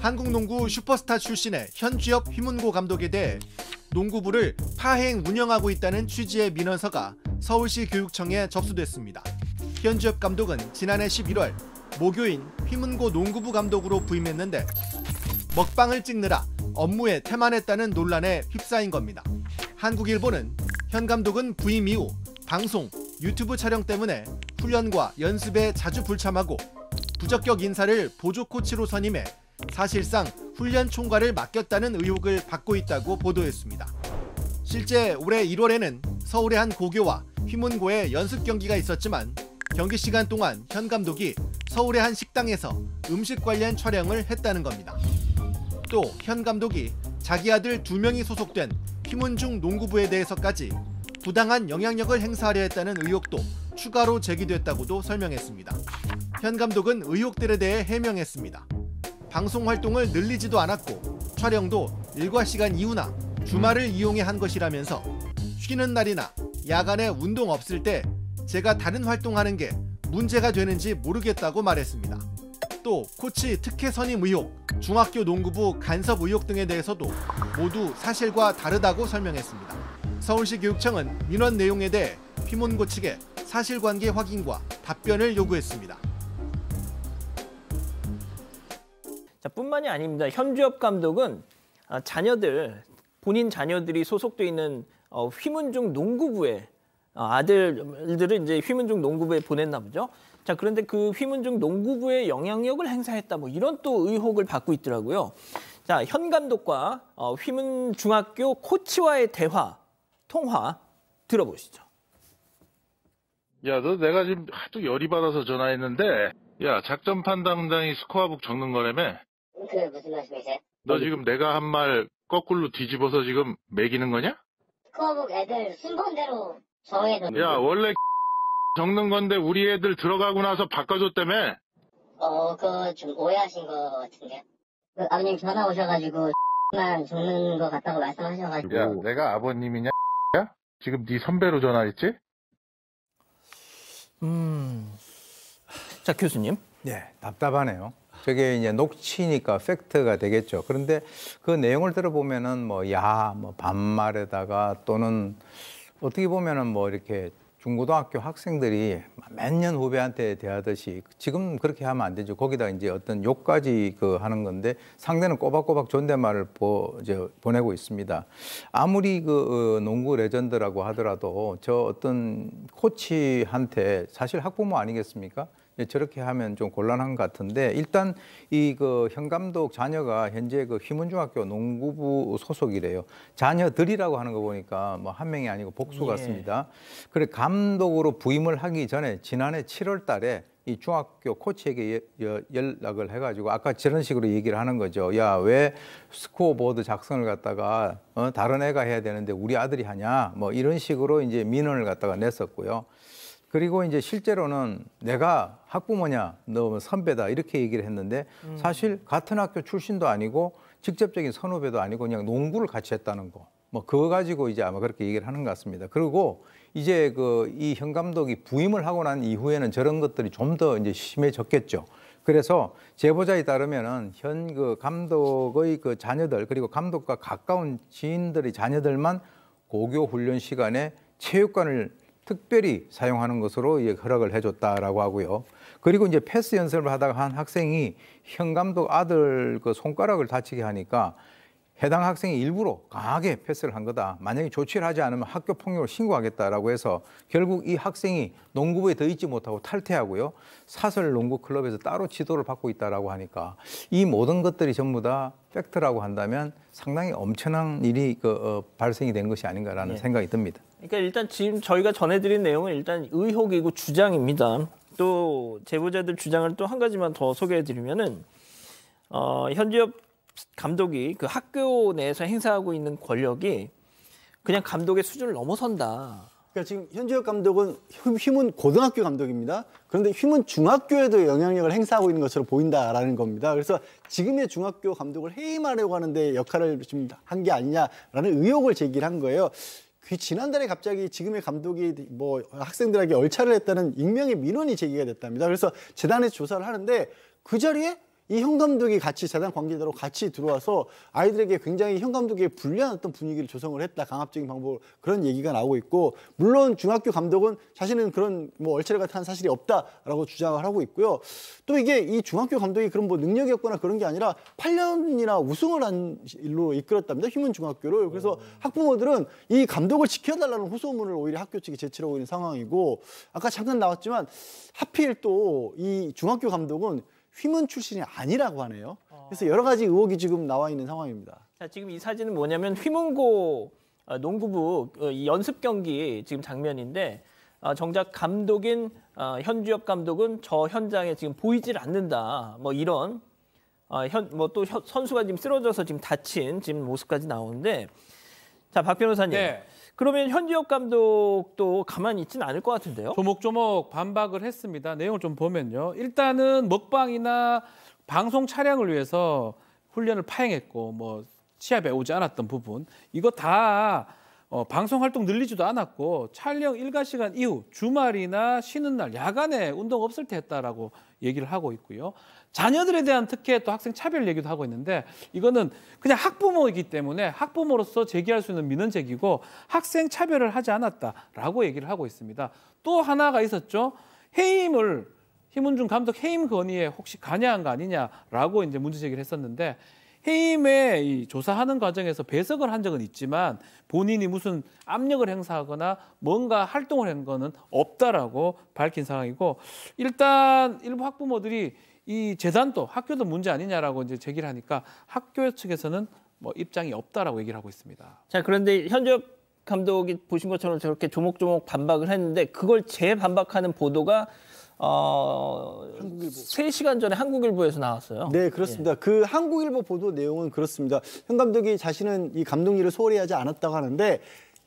한국 농구 슈퍼스타 출신의 현주엽 휘문고 감독에 대해 농구부를 파행 운영하고 있다는 취지의 민원서가 서울시 교육청에 접수됐습니다. 현주엽 감독은 지난해 11월 모교인 휘문고 농구부 감독으로 부임했는데 먹방을 찍느라 업무에 태만했다는 논란에 휩싸인 겁니다. 한국일보는 현 감독은 부임 이후 방송, 유튜브 촬영 때문에 훈련과 연습에 자주 불참하고 부적격 인사를 보조 코치로 선임해 사실상 훈련 총괄을 맡겼다는 의혹을 받고 있다고 보도했습니다. 실제 올해 1월에는 서울의 한 고교와 휘문고의 연습 경기가 있었지만 경기 시간 동안 현 감독이 서울의 한 식당에서 음식 관련 촬영을 했다는 겁니다. 또 현 감독이 자기 아들 두 명이 소속된 휘문중 농구부에 대해서까지 부당한 영향력을 행사하려 했다는 의혹도 추가로 제기됐다고도 설명했습니다. 현 감독은 의혹들에 대해 해명했습니다. 방송 활동을 늘리지도 않았고 촬영도 일과 시간 이후나 주말을 이용해 한 것이라면서 쉬는 날이나 야간에 운동 없을 때 제가 다른 활동하는 게 문제가 되는지 모르겠다고 말했습니다. 또 코치 특혜 선임 의혹, 중학교 농구부 간섭 의혹 등에 대해서도 모두 사실과 다르다고 설명했습니다. 서울시 교육청은 민원 내용에 대해 피몬고 측에 사실관계 확인과 답변을 요구했습니다. 자, 뿐만이 아닙니다. 현주엽 감독은 아, 자녀들 본인 자녀들이 소속돼 있는 어, 휘문중 농구부에 어, 아들들을 이제 휘문중 농구부에 보냈나 보죠. 자 그런데 그 휘문중 농구부의 영향력을 행사했다 뭐 이런 또 의혹을 받고 있더라고요. 자현 감독과 어, 휘문 중학교 코치와의 대화 통화 들어보시죠. 야너 내가 지금 하도 열이 받아서 전화했는데 야 작전 판당당이 스코어북 적는 거라며 그게 무슨 말씀이세요? 너 지금 내가 한 말 거꾸로 뒤집어서 지금 매기는 거냐? 특허국 애들 순번대로 정해놓은 야 원래 적는 건데 우리 애들 들어가고 나서 바꿔줬다며? 어, 그거 좀 오해하신 거 같은데요. 그 아버님 전화 오셔가지고 만적는거 같다고 말씀하셔가지고 야 내가 아버님이냐 야? 지금 네 선배로 전화했지? 음. 자 교수님. 예, 답답하네요. 저게 이제 녹취니까 팩트가 되겠죠. 그런데 그 내용을 들어보면은 뭐 야, 뭐 반말에다가 또는 어떻게 보면은 뭐 이렇게 중고등학교 학생들이 몇 년 후배한테 대하듯이 지금 그렇게 하면 안 되죠. 거기다 이제 어떤 욕까지 그 하는 건데 상대는 꼬박꼬박 존댓말을 보, 이제 보내고 있습니다. 아무리 그 어, 농구 레전드라고 하더라도 저 어떤 코치한테 사실 학부모 아니겠습니까? 예, 저렇게 하면 좀 곤란한 것 같은데 일단 이 그 현감독 자녀가 현재 그 휘문중학교 농구부 소속이래요. 자녀들이라고 하는 거 보니까 뭐 한 명이 아니고 복수 예. 같습니다. 예. 그래 감독으로 부임을 하기 전에 지난해 7월 달에 이 중학교 코치에게 예, 연락을 해가지고 아까 저런 식으로 얘기를 하는 거죠. 야 왜 스코어보드 작성을 갖다가 어, 다른 애가 해야 되는데 우리 아들이 하냐 뭐 이런 식으로 이제 민원을 갖다가 냈었고요. 그리고 이제 실제로는 내가 학부모냐, 너 뭐 선배다 이렇게 얘기를 했는데 음. 사실 같은 학교 출신도 아니고 직접적인 선후배도 아니고 그냥 농구를 같이 했다는 거. 뭐 그거 가지고 이제 아마 그렇게 얘기를 하는 것 같습니다. 그리고 이제 그 이 현 감독이 부임을 하고 난 이후에는 저런 것들이 좀 더 이제 심해졌겠죠. 그래서 제보자에 따르면은 현 그 감독의 그 자녀들 그리고 감독과 가까운 지인들의 자녀들만 고교 훈련 시간에 체육관을 특별히 사용하는 것으로 이제 허락을 해줬다라고 하고요. 그리고 이제 패스 연습을 하다가 한 학생이 현 감독 아들 그 손가락을 다치게 하니까 해당 학생이 일부러 강하게 패스를 한 거다. 만약에 조치를 하지 않으면 학교 폭력을 신고하겠다라고 해서 결국 이 학생이 농구부에 더 있지 못하고 탈퇴하고요. 사설 농구 클럽에서 따로 지도를 받고 있다라고 하니까 이 모든 것들이 전부 다 팩트라고 한다면 상당히 엄청난 일이 그, 어, 발생이 된 것이 아닌가라는 네. 생각이 듭니다. 그러니까 일단 지금 저희가 전해드린 내용은 일단 의혹이고 주장입니다. 또 제보자들 주장을 또 한 가지만 더 소개해드리면은 어, 현지엽 감독이 그 학교 내에서 행사하고 있는 권력이 그냥 감독의 수준을 넘어선다. 그러니까 지금 현지혁 감독은 힘은 고등학교 감독입니다. 그런데 힘은 중학교에도 영향력을 행사하고 있는 것처럼 보인다라는 겁니다. 그래서 지금의 중학교 감독을 해임하려고 하는데 역할을 좀한게 아니냐라는 의혹을 제기한 거예요. 그 지난달에 갑자기 지금의 감독이 뭐 학생들에게 얼차를 했다는 익명의 민원이 제기가 됐답니다. 그래서 재단에서 조사를 하는데 그 자리에 이형 감독이 같이 재단 관계자로 같이 들어와서 아이들에게 굉장히 형 감독의 불리한 어떤 분위기를 조성을 했다. 강압적인 방법 그런 얘기가 나오고 있고 물론 중학교 감독은 자신은 그런 뭐얼체려 같은 사실이 없다라고 주장을 하고 있고요. 또 이게 이 중학교 감독이 그런 뭐 능력이 없거나 그런 게 아니라 8년이나 우승을 한 일로 이끌었답니다. 휴문 중학교를. 그래서 음. 학부모들은 이 감독을 지켜달라는 호소문을 오히려 학교 측이 제출하고 있는 상황이고 아까 잠깐 나왔지만 하필 또 이 중학교 감독은 휘문 출신이 아니라고 하네요. 아. 그래서 여러 가지 의혹이 지금 나와 있는 상황입니다. 자, 지금 이 사진은 뭐냐면 휘문고 어, 농구부 어, 연습 경기 지금 장면인데 어, 정작 감독인 현주엽 감독은 저 현장에 지금 보이질 않는다. 뭐 이런 현뭐 또 선수가 지금 쓰러져서 지금 다친 지금 모습까지 나오는데 자박 변호사님. 네. 그러면 현지혁 감독도 가만히 있지는 않을 것 같은데요? 조목조목 반박을 했습니다. 내용을 좀 보면요. 일단은 먹방이나 방송 촬영을 위해서 훈련을 파행했고 뭐치아에 오지 않았던 부분 이거 다 어, 방송 활동 늘리지도 않았고 촬영 일과 시간 이후 주말이나 쉬는 날 야간에 운동 없을 때 했다라고 얘기를 하고 있고요. 자녀들에 대한 특혜 또 학생 차별 얘기도 하고 있는데 이거는 그냥 학부모이기 때문에 학부모로서 제기할 수 있는 민원 제기고 학생 차별을 하지 않았다라고 얘기를 하고 있습니다. 또 하나가 있었죠. 해임을 희문중 감독 해임 건의에 혹시 관여한 거 아니냐라고 이제 문제 제기를 했었는데 해임에 이 조사하는 과정에서 배석을 한 적은 있지만 본인이 무슨 압력을 행사하거나 뭔가 활동을 한 거는 없다라고 밝힌 상황이고 일단 일부 학부모들이 이 재단도 학교도 문제 아니냐라고 이제 제기를 하니까 학교 측에서는 뭐 입장이 없다라고 얘기를 하고 있습니다. 자 그런데 현역 감독이 보신 것처럼 저렇게 조목조목 반박을 했는데 그걸 재반박하는 보도가 어, 3시간 전에 한국일보에서 나왔어요. 네, 그렇습니다. 예. 그 한국일보 보도 내용은 그렇습니다. 현 감독이 자신은 이 감독 일을 소홀히 하지 않았다고 하는데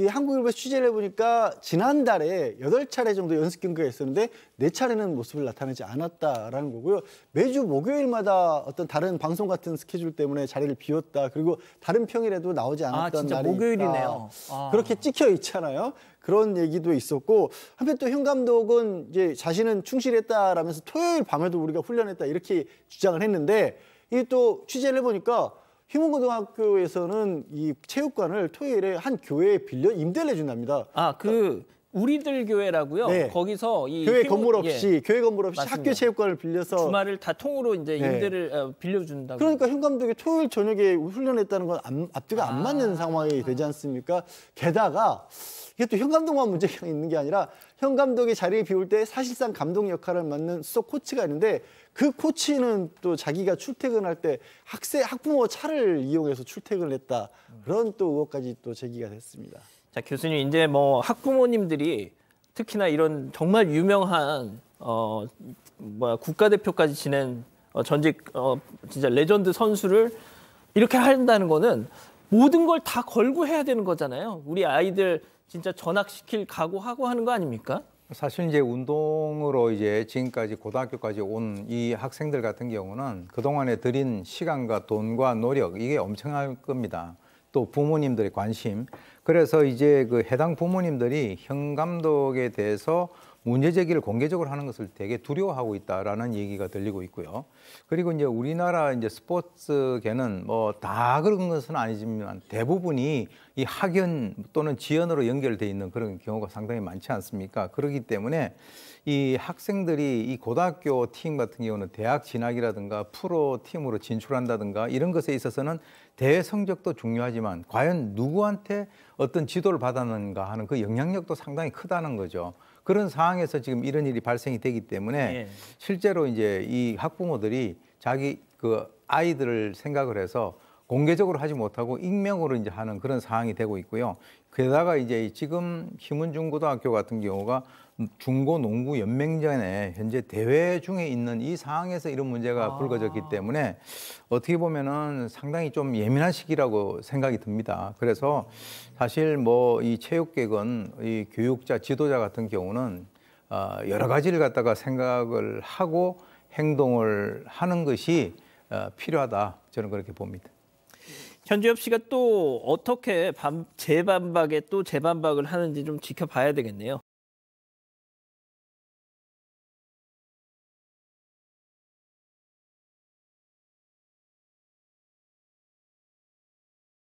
이 한국일보 취재를 해보니까 지난달에 여덟 차례 정도 연습 경기가 있었는데 네 차례는 모습을 나타내지 않았다라는 거고요. 매주 목요일마다 어떤 다른 방송 같은 스케줄 때문에 자리를 비웠다. 그리고 다른 평일에도 나오지 아, 않았던 아, 날이 목요일이네요. 아. 그렇게 찍혀 있잖아요. 그런 얘기도 있었고 한편 또 현 감독은 이제 자신은 충실했다라면서 토요일 밤에도 우리가 훈련했다 이렇게 주장을 했는데 이 또 취재를 해보니까 희문고등학교에서는 이 체육관을 토요일에 한 교회에 빌려 임대를 해준답니다. 아, 그 우리들 교회라고요. 네. 거기서 이 교회 희문, 건물 없이 예. 교회 건물 없이 맞습니다. 학교 체육관을 빌려서 주말을 다 통으로 이제 네. 임대를 네. 어, 빌려준다. 그러니까 현 감독이 토요일 저녁에 훈련했다는 건 앞뒤가 안 맞는 아. 상황이 되지 않습니까? 게다가 이게 또현 감독만 문제가 있는 게 아니라 현감독의자리에 비울 때 사실상 감독 역할을 맡는 수석 코치가 있는데 그 코치는 또 자기가 출퇴근할 때 학생 학부모 차를 이용해서 출퇴근을 했다 그런 또 의혹까지 또 제기가 됐습니다. 자 교수님 이제 뭐 학부모님들이 특히나 이런 정말 유명한 어 뭐야 국가대표까지 지낸 어, 전직 어 진짜 레전드 선수를 이렇게 한다는 거는 모든 걸 다 걸고 해야 되는 거잖아요. 우리 아이들 진짜 전학시킬 각오하고 하는 거 아닙니까? 사실 이제 운동으로 이제 지금까지 고등학교까지 온 이 학생들 같은 경우는 그동안에 들인 시간과 돈과 노력 이게 엄청날 겁니다. 또 부모님들의 관심. 그래서 이제 그 해당 부모님들이 현 감독에 대해서 문제 제기를 공개적으로 하는 것을 되게 두려워하고 있다라는 얘기가 들리고 있고요. 그리고 이제 우리나라 이제 스포츠계는 뭐 다 그런 것은 아니지만 대부분이 이 학연 또는 지연으로 연결돼 있는 그런 경우가 상당히 많지 않습니까? 그렇기 때문에 이 학생들이 이 고등학교 팀 같은 경우는 대학 진학이라든가 프로 팀으로 진출한다든가 이런 것에 있어서는 대회 성적도 중요하지만 과연 누구한테 어떤 지도를 받았는가 하는 그 영향력도 상당히 크다는 거죠. 그런 상황에서 지금 이런 일이 발생이 되기 때문에 예. 실제로 이제 이 학부모들이 자기 그 아이들을 생각을 해서 공개적으로 하지 못하고 익명으로 이제 하는 그런 상황이 되고 있고요. 게다가 이제 지금 희문중고등학교 같은 경우가 중고농구 연맹전에 현재 대회 중에 있는 이 상황에서 이런 문제가 아. 불거졌기 때문에 어떻게 보면은 상당히 좀 예민한 시기라고 생각이 듭니다. 그래서 사실 뭐 이 체육계건 이 교육자 지도자 같은 경우는 아, 여러 가지를 갖다가 생각을 하고 행동을 하는 것이 어, 필요하다 저는 그렇게 봅니다. 현주엽 씨가 또 어떻게 재반박에 또 재반박을 하는지 좀 지켜봐야 되겠네요.